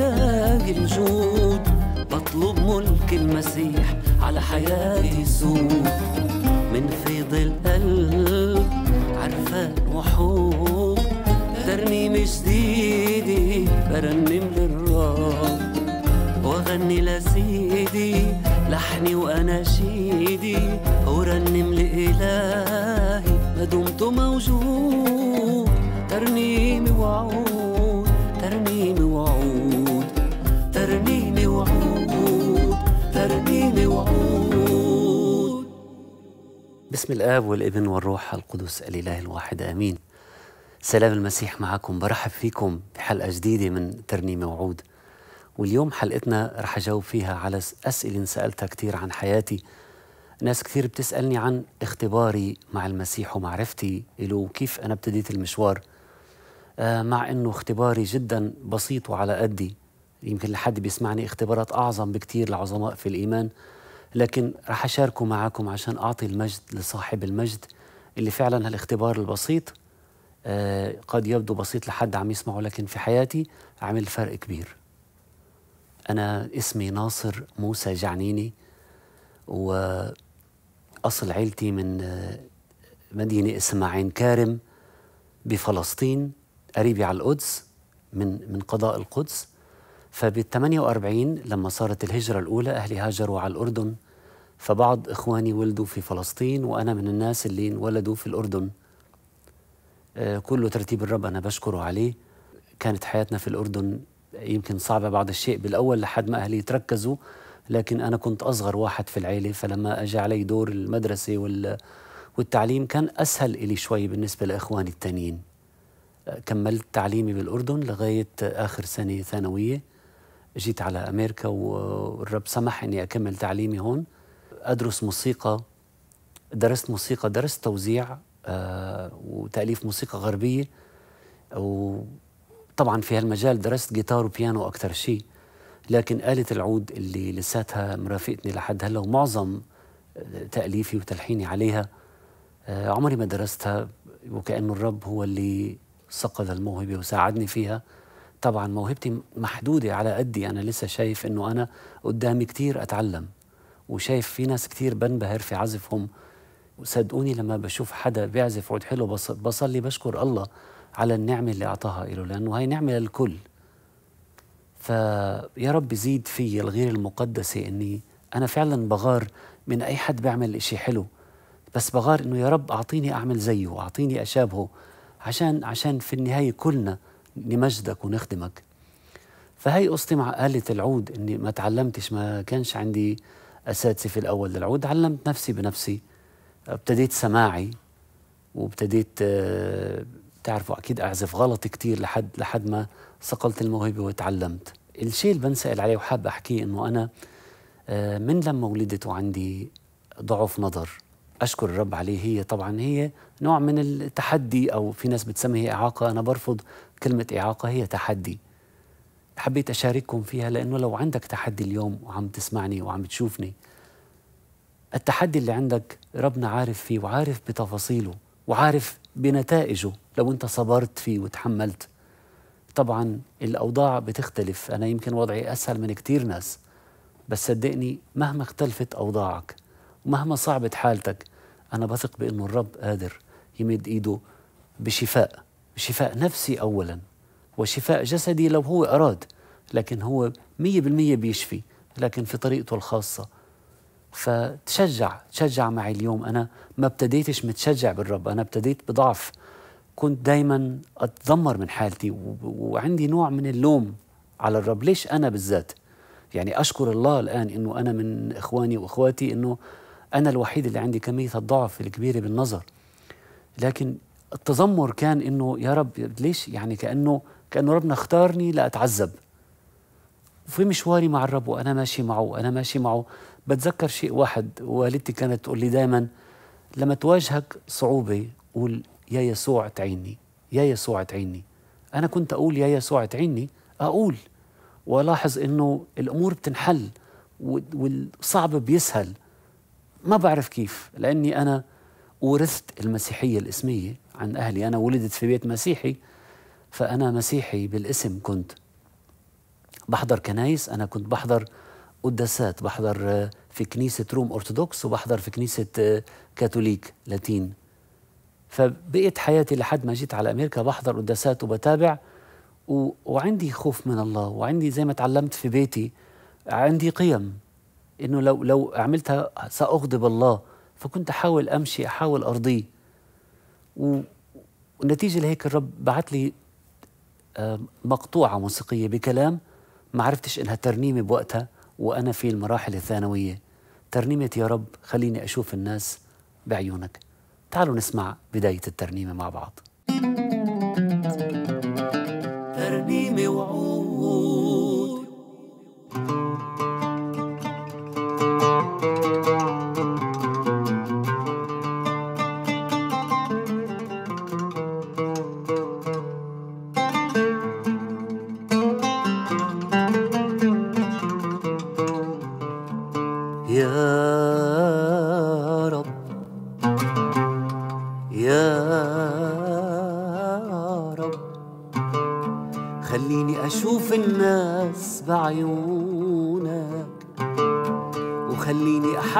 الاقي الجود بطلب ملك المسيح على حياتي سود من فيض القلب عرفان وحب ترنيم جديدة برنم للرب واغني لسيدي لحني واناشيدي ورنم لإلهي ما دمت موجود ترنيمي وعود باسم الآب والابن والروح القدس الإله الواحد آمين سلام المسيح معكم برحب فيكم بحلقة جديدة من ترنيمه وعود واليوم حلقتنا رح أجاوب فيها على أسئلة سألتها كثير عن حياتي ناس كثير بتسألني عن اختباري مع المسيح ومعرفتي له وكيف أنا ابتديت المشوار آه، مع أنه اختباري جدا بسيط وعلى قدي يمكن لحد بيسمعني اختبارات أعظم بكثير لعظماء في الإيمان لكن رح أشاركه معكم عشان أعطي المجد لصاحب المجد اللي فعلا هالاختبار البسيط آه قد يبدو بسيط لحد عم يسمعه لكن في حياتي عمل فرق كبير أنا اسمي ناصر موسى جعنيني وأصل عيلتي من آه، مدينة اسمها عين كارم بفلسطين قريبي على القدس من من قضاء القدس فبال 48 لما صارت الهجرة الأولى أهلي هاجروا على الأردن فبعض إخواني ولدوا في فلسطين وأنا من الناس اللي انولدوا في الأردن آه، كله ترتيب الرب أنا بشكره عليه كانت حياتنا في الأردن يمكن صعبة بعض الشيء بالأول لحد ما أهلي تركزوا لكن أنا كنت أصغر واحد في العيلة فلما أجى علي دور المدرسة وال والتعليم كان أسهل إلي شوي بالنسبة لإخواني التانيين آه، كملت تعليمي بالأردن لغاية آخر سنة ثانوية جيت على أمريكا والرب سمح إني أكمل تعليمي هون ادرس موسيقى درست موسيقى درست توزيع آه، وتاليف موسيقى غربيه وطبعا في هالمجال درست جيتار وبيانو اكثر شيء لكن آلة العود اللي لساتها مرافقتني لحد هلا ومعظم تأليفي وتلحيني عليها آه، عمري ما درستها وكأنه الرب هو اللي صقل الموهبة وساعدني فيها طبعا موهبتي محدودة على قدي أنا لسه شايف أنه أنا قدامي كتير أتعلم وشايف في ناس كثير بنبهر في عزفهم وصدقوني لما بشوف حدا بيعزف عود حلو بصلي بشكر الله على النعمة اللي أعطاها له لأنه هاي نعمة للكل فيا رب زيد في الغير المقدسة أني أنا فعلا بغار من أي حد بيعمل إشي حلو بس بغار أنه يا رب أعطيني أعمل زيه أعطيني أشابهه عشان عشان في النهاية كلنا نمجدك ونخدمك فهي قصتي مع آلة العود أني ما تعلمتش ما كانش عندي أساتذة في الأول للعود علمت نفسي بنفسي ابتديت سماعي وابتديت بتعرفوا آه، أكيد أعزف غلط كتير لحد لحد ما صقلت الموهبة وتعلمت الشيء اللي بنسأل عليه وحاب أحكيه إنه أنا آه، من لما ولدت وعندي ضعف نظر أشكر الرب عليه هي طبعا هي نوع من التحدي أو في ناس بتسميها إعاقة أنا برفض كلمة إعاقة هي تحدي حبيت أشارككم فيها لأنه لو عندك تحدي اليوم وعم تسمعني وعم تشوفني التحدي اللي عندك ربنا عارف فيه وعارف بتفاصيله وعارف بنتائجه لو أنت صبرت فيه وتحملت طبعا الأوضاع بتختلف أنا يمكن وضعي أسهل من كتير ناس بس صدقني مهما اختلفت أوضاعك ومهما صعبت حالتك أنا بثق بأنه الرب قادر يمد إيده بشفاء بشفاء نفسي أولاً وشفاء جسدي لو هو أراد لكن هو مية بالمية بيشفي لكن في طريقته الخاصة فتشجع تشجع معي اليوم أنا ما ابتديتش متشجع بالرب أنا ابتديت بضعف كنت دايما أتذمر من حالتي وعندي نوع من اللوم على الرب ليش أنا بالذات يعني أشكر الله الآن أنه أنا من إخواني وإخواتي أنه أنا الوحيد اللي عندي كمية الضعف الكبيرة بالنظر لكن التذمر كان أنه يا رب ليش يعني كأنه كأنه ربنا اختارني لأتعذب وفي مشواري مع الرب وأنا ماشي معه وأنا ماشي معه بتذكر شيء واحد والدتي كانت تقول لي دايما لما تواجهك صعوبة قول يا يسوع تعيني يا يسوع تعيني أنا كنت أقول يا يسوع تعيني أقول وألاحظ إنه الأمور بتنحل والصعب بيسهل ما بعرف كيف لأني أنا ورثت المسيحية الإسمية عن أهلي أنا ولدت في بيت مسيحي فأنا مسيحي بالاسم كنت بحضر كنايس أنا كنت بحضر قداسات بحضر آه، في كنيسة روم أرثوذكس وبحضر في كنيسة آه، كاثوليك لاتين فبقيت حياتي لحد ما جيت على أمريكا بحضر قداسات وبتابع و... وعندي خوف من الله وعندي زي ما تعلمت في بيتي عندي قيم انه لو لو عملتها ساغضب الله فكنت احاول امشي احاول ارضيه و... ونتيجه لهيك الرب بعت لي آه، مقطوعة موسيقية بكلام ما عرفتش إنها ترنيمة بوقتها وأنا في المراحل الثانوية ترنيمة يا رب خليني أشوف الناس بعيونك تعالوا نسمع بداية الترنيمة مع بعض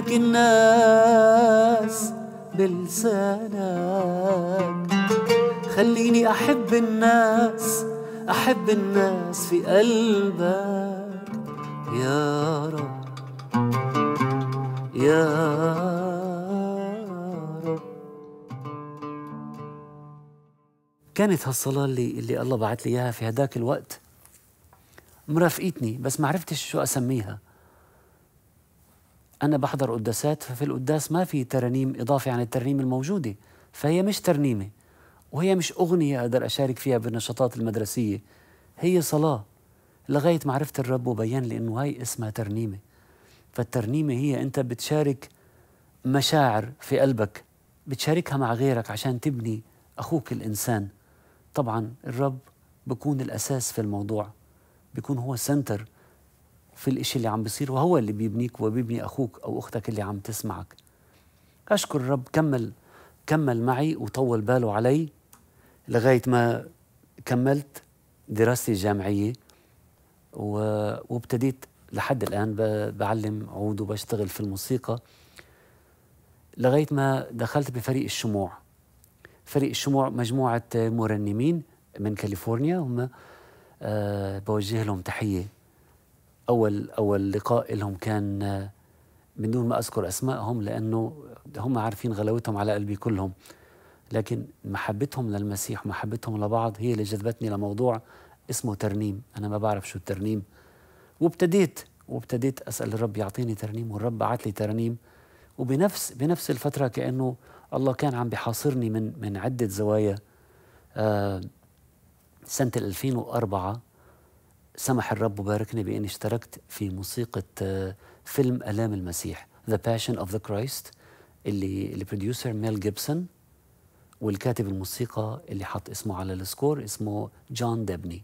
يحكي الناس بلسانك خليني أحب الناس أحب الناس في قلبك يا رب يا رب كانت هالصلاة اللي, اللي الله بعت لي إياها في هداك الوقت مرافقتني بس ما عرفتش شو أسميها أنا بحضر قداسات ففي القداس ما في ترانيم إضافة عن الترانيم الموجودة فهي مش ترنيمة وهي مش أغنية أقدر أشارك فيها بالنشاطات المدرسية هي صلاة لغاية معرفة الرب وبين لي إنه هاي اسمها ترنيمة فالترنيمة هي أنت بتشارك مشاعر في قلبك بتشاركها مع غيرك عشان تبني أخوك الإنسان طبعا الرب بكون الأساس في الموضوع بيكون هو سنتر في الإشي اللي عم بيصير وهو اللي بيبنيك وبيبني أخوك أو أختك اللي عم تسمعك أشكر الرب كمل كمل معي وطول باله علي لغاية ما كملت دراستي الجامعية وابتديت لحد الآن بعلم عود وبشتغل في الموسيقى لغاية ما دخلت بفريق الشموع فريق الشموع مجموعة مرنمين من كاليفورنيا هم آه، بوجه لهم تحية أول أول لقاء لهم كان من دون ما أذكر أسمائهم لأنه هم عارفين غلاوتهم على قلبي كلهم لكن محبتهم للمسيح ومحبتهم لبعض هي اللي جذبتني لموضوع اسمه ترنيم أنا ما بعرف شو الترنيم وابتديت وابتديت أسأل الرب يعطيني ترنيم والرب بعث لي ترنيم وبنفس بنفس الفترة كأنه الله كان عم بيحاصرني من من عدة زوايا آه سنة 2004 سمح الرب وباركني بأني اشتركت في موسيقى آه، فيلم ألام المسيح ذا باشن اوف ذا كرايست اللي البروديوسر ميل جيبسون والكاتب الموسيقى اللي حط اسمه على السكور اسمه جون ديبني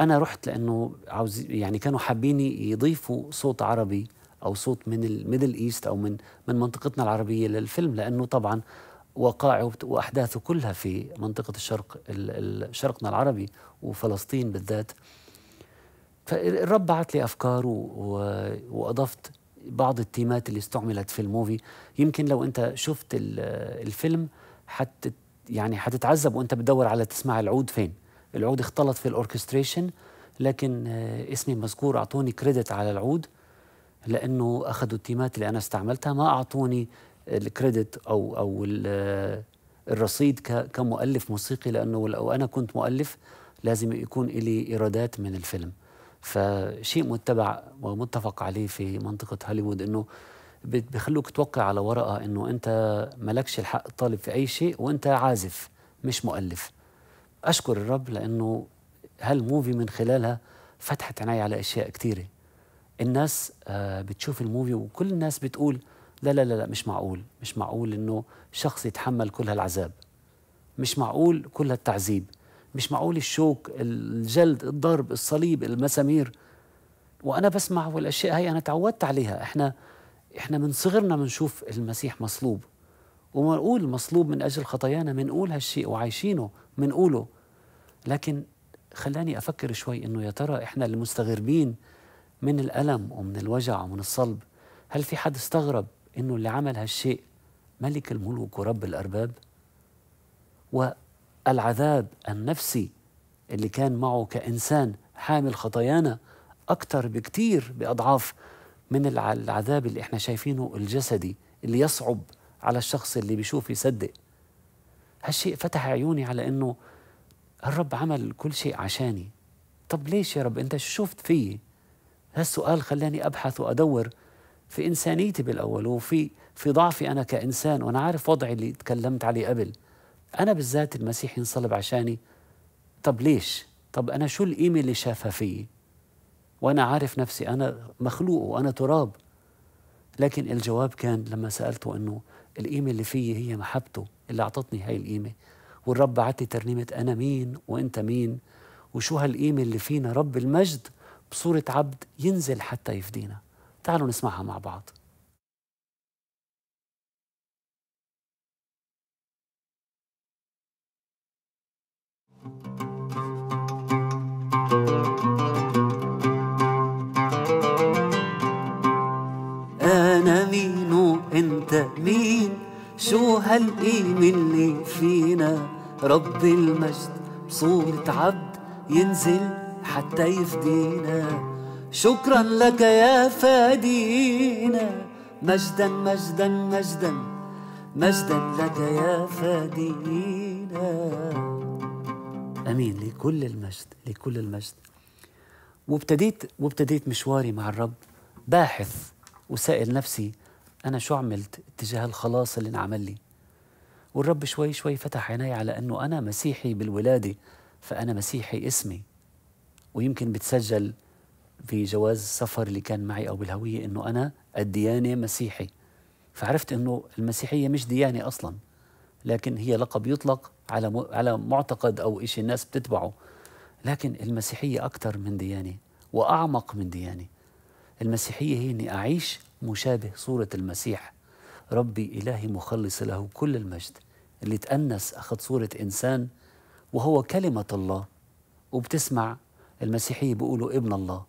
أنا رحت لأنه عاوز يعني كانوا حابين يضيفوا صوت عربي أو صوت من الميدل إيست أو من من منطقتنا العربية للفيلم لأنه طبعا وقائعه وأحداثه كلها في منطقة الشرق شرقنا العربي وفلسطين بالذات فالرب بعت لي افكار واضفت بعض التيمات اللي استعملت في الموفي يمكن لو انت شفت الفيلم حت يعني حتتعذب وانت بتدور على تسمع العود فين العود اختلط في الاوركستريشن لكن آه، اسمي مذكور اعطوني كريدت على العود لانه اخذوا التيمات اللي انا استعملتها ما اعطوني الكريدت او او آه، الرصيد كمؤلف موسيقي لانه لو انا كنت مؤلف لازم يكون لي ايرادات من الفيلم فشيء متبع ومتفق عليه في منطقة هوليوود أنه بيخلوك توقع على ورقة أنه أنت ملكش الحق تطالب في أي شيء وأنت عازف مش مؤلف أشكر الرب لأنه هالموفي من خلالها فتحت عيني على أشياء كثيرة الناس آه، بتشوف الموفي وكل الناس بتقول لا لا لا لا مش معقول مش معقول انه شخص يتحمل كل هالعذاب مش معقول كل هالتعذيب مش معقول الشوك الجلد الضرب الصليب المسامير وانا بسمع والاشياء هي انا تعودت عليها احنا احنا من صغرنا بنشوف المسيح مصلوب ومنقول مصلوب من اجل خطايانا بنقول هالشيء وعايشينه بنقوله لكن خلاني افكر شوي انه يا ترى احنا المستغربين من الالم ومن الوجع ومن الصلب هل في حد استغرب انه اللي عمل هالشيء ملك الملوك ورب الارباب و العذاب النفسي اللي كان معه كإنسان حامل خطايانا أكتر بكتير بأضعاف من العذاب اللي احنا شايفينه الجسدي اللي يصعب على الشخص اللي بيشوف يصدق هالشيء فتح عيوني على انه الرب عمل كل شيء عشاني طب ليش يا رب انت شو شفت فيي هالسؤال خلاني ابحث وادور في انسانيتي بالاول وفي في ضعفي انا كانسان وانا عارف وضعي اللي تكلمت عليه قبل أنا بالذات المسيح ينصلب عشاني طب ليش؟ طب أنا شو القيمة اللي شافها فيي؟ وأنا عارف نفسي أنا مخلوق وأنا تراب لكن الجواب كان لما سألته أنه القيمة اللي فيي هي محبته اللي أعطتني هاي القيمة والرب بعتلي ترنيمة أنا مين وأنت مين وشو هالقيمة اللي فينا رب المجد بصورة عبد ينزل حتى يفدينا تعالوا نسمعها مع بعض مين وانت مين شو هالقيمة اللي فينا رب المجد بصورة عبد ينزل حتى يفدينا شكرا لك يا فادينا مجدا مجدا مجدا مجدا لك يا فادينا امين لكل المجد لكل المجد وابتديت وابتديت مشواري مع الرب باحث وسائل نفسي أنا شو عملت اتجاه الخلاص اللي انعمل لي والرب شوي شوي فتح عيني على أنه أنا مسيحي بالولادة فأنا مسيحي اسمي ويمكن بتسجل في جواز السفر اللي كان معي أو بالهوية أنه أنا الديانة مسيحي فعرفت أنه المسيحية مش ديانة أصلا لكن هي لقب يطلق على على معتقد أو شيء الناس بتتبعه لكن المسيحية أكثر من ديانة وأعمق من ديانة المسيحية هي أني أعيش مشابه صورة المسيح ربي إلهي مخلص له كل المجد اللي تأنس أخذ صورة إنسان وهو كلمة الله وبتسمع المسيحية بيقولوا ابن الله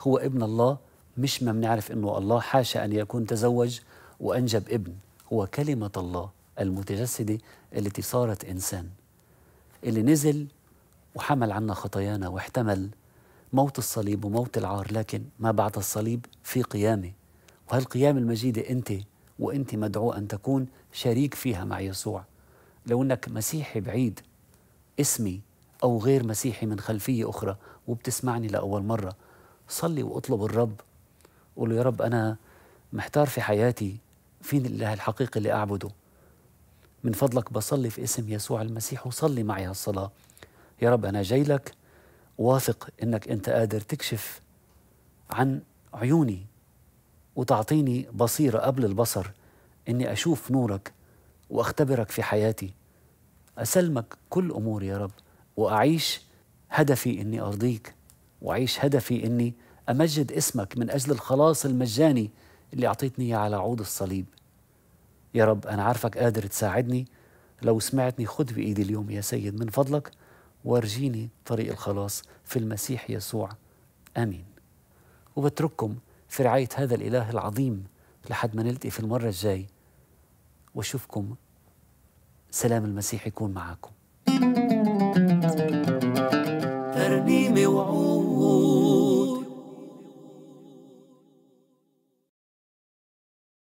هو ابن الله مش ما بنعرف انه الله حاشا ان يكون تزوج وانجب ابن هو كلمه الله المتجسده التي صارت انسان اللي نزل وحمل عنا خطايانا واحتمل موت الصليب وموت العار لكن ما بعد الصليب في قيامه وهالقيامة المجيدة أنت وأنت مدعو أن تكون شريك فيها مع يسوع لو أنك مسيحي بعيد اسمي أو غير مسيحي من خلفية أخرى وبتسمعني لأول مرة صلي وأطلب الرب قول له يا رب أنا محتار في حياتي فين الإله الحقيقي اللي أعبده من فضلك بصلي في اسم يسوع المسيح وصلي معي هالصلاة يا رب أنا جاي لك واثق أنك أنت قادر تكشف عن عيوني وتعطيني بصيرة قبل البصر إني أشوف نورك وأختبرك في حياتي أسلمك كل أموري يا رب وأعيش هدفي إني أرضيك وأعيش هدفي إني أمجد اسمك من أجل الخلاص المجاني اللي أعطيتني إياه على عود الصليب يا رب أنا عارفك قادر تساعدني لو سمعتني خذ بإيدي اليوم يا سيد من فضلك وارجيني طريق الخلاص في المسيح يسوع آمين وبترككم في رعاية هذا الإله العظيم لحد ما نلتقي في المرة الجاي وأشوفكم سلام المسيح يكون معاكم ترنيمة وعود